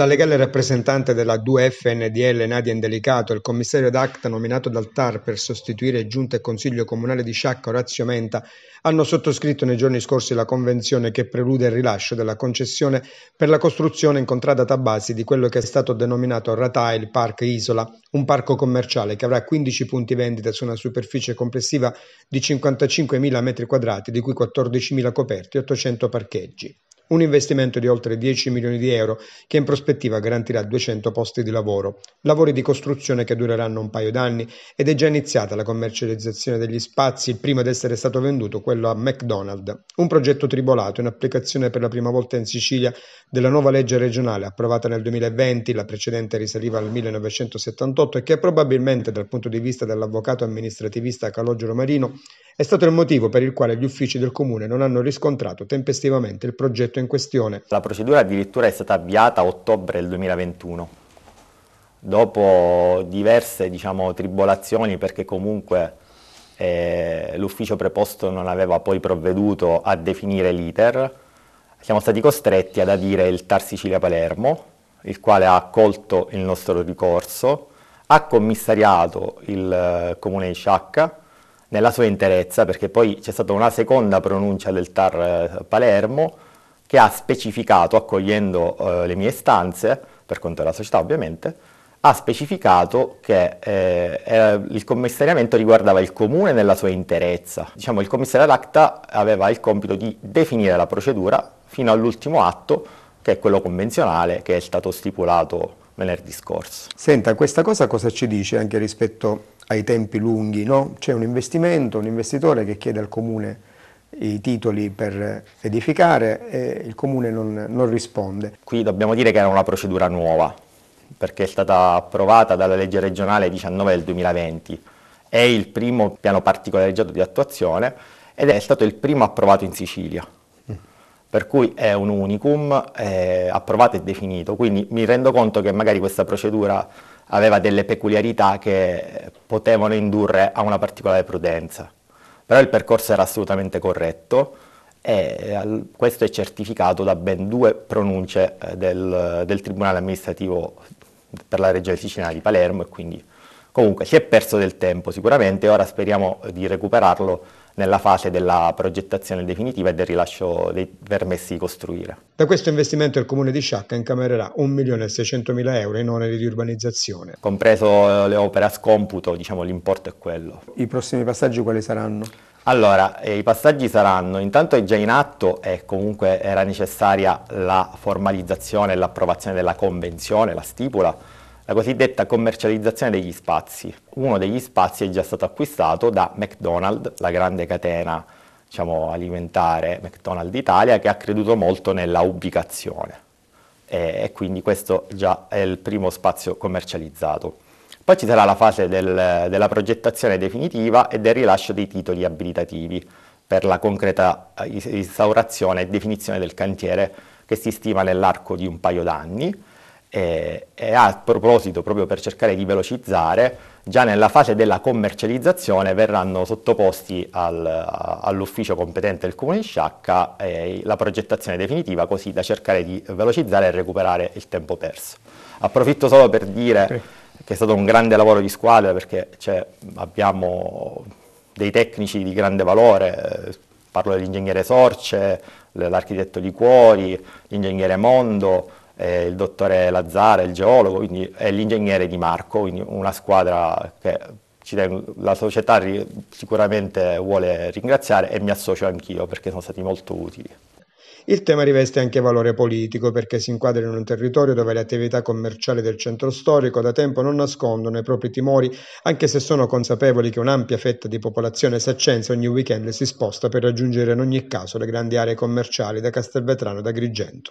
La legale rappresentante della 2FNDL Nadia Indelicato e il commissario d'ACTA nominato dal TAR per sostituire Giunta e Consiglio Comunale di Sciacca Orazio Menta hanno sottoscritto nei giorni scorsi la convenzione che prelude il rilascio della concessione per la costruzione in contrada base di quello che è stato denominato Ratail Park Isola, un parco commerciale che avrà 15 punti vendita su una superficie complessiva di 55.000 m2, di cui 14.000 coperti e 800 parcheggi un investimento di oltre 10 milioni di euro che in prospettiva garantirà 200 posti di lavoro, lavori di costruzione che dureranno un paio d'anni ed è già iniziata la commercializzazione degli spazi, prima di essere stato venduto quello a McDonald's, un progetto tribolato in applicazione per la prima volta in Sicilia della nuova legge regionale approvata nel 2020, la precedente risaliva al 1978 e che probabilmente dal punto di vista dell'avvocato amministrativista Calogero Marino è stato il motivo per il quale gli uffici del comune non hanno riscontrato tempestivamente il progetto in questione. La procedura addirittura è stata avviata a ottobre del 2021, dopo diverse diciamo, tribolazioni perché comunque eh, l'ufficio preposto non aveva poi provveduto a definire l'iter, siamo stati costretti ad adire il TAR Sicilia Palermo, il quale ha accolto il nostro ricorso, ha commissariato il eh, comune di Sciacca nella sua interezza, perché poi c'è stata una seconda pronuncia del TAR eh, Palermo che ha specificato, accogliendo eh, le mie istanze, per conto della società ovviamente, ha specificato che eh, il commissariamento riguardava il comune nella sua interezza. Diciamo, il commissario ad acta aveva il compito di definire la procedura fino all'ultimo atto, che è quello convenzionale, che è stato stipulato venerdì scorso. Senta, questa cosa cosa ci dice anche rispetto ai tempi lunghi? No? C'è un investimento, un investitore che chiede al comune i titoli per edificare e il comune non, non risponde. Qui dobbiamo dire che era una procedura nuova perché è stata approvata dalla legge regionale 19 del 2020, è il primo piano particolareggiato di attuazione ed è stato il primo approvato in Sicilia per cui è un unicum eh, approvato e definito, quindi mi rendo conto che magari questa procedura aveva delle peculiarità che potevano indurre a una particolare prudenza però il percorso era assolutamente corretto e eh, questo è certificato da ben due pronunce eh, del, del Tribunale Amministrativo per la Regione Siciliana di Palermo e quindi comunque si è perso del tempo sicuramente, e ora speriamo di recuperarlo nella fase della progettazione definitiva e del rilascio dei permessi di costruire. Da questo investimento il Comune di Sciacca incamererà 1.600.000 euro in oneri di urbanizzazione. Compreso eh, le opere a scomputo, diciamo, l'importo è quello. I prossimi passaggi quali saranno? Allora, eh, i passaggi saranno, intanto è già in atto e comunque era necessaria la formalizzazione e l'approvazione della convenzione, la stipula, la cosiddetta commercializzazione degli spazi. Uno degli spazi è già stato acquistato da McDonald's, la grande catena diciamo, alimentare McDonald's Italia, che ha creduto molto nella ubicazione e, e quindi questo già è il primo spazio commercializzato. Poi ci sarà la fase del, della progettazione definitiva e del rilascio dei titoli abilitativi per la concreta eh, instaurazione e definizione del cantiere che si stima nell'arco di un paio d'anni e, e, a proposito, proprio per cercare di velocizzare, già nella fase della commercializzazione verranno sottoposti al, a, all'ufficio competente del Comune di Sciacca eh, la progettazione definitiva così da cercare di velocizzare e recuperare il tempo perso. Approfitto solo per dire okay. che è stato un grande lavoro di squadra perché cioè, abbiamo dei tecnici di grande valore, eh, parlo dell'ingegnere Sorce, l'architetto Di Cuori, l'ingegnere Mondo, eh, il dottore Lazzara, il geologo, quindi è l'ingegnere di Marco, quindi una squadra che la società sicuramente vuole ringraziare e mi associo anch'io perché sono stati molto utili. Il tema riveste anche valore politico perché si inquadra in un territorio dove le attività commerciali del centro storico da tempo non nascondono i propri timori, anche se sono consapevoli che un'ampia fetta di popolazione saccenza ogni weekend si sposta per raggiungere in ogni caso le grandi aree commerciali da Castelvetrano e da Agrigento.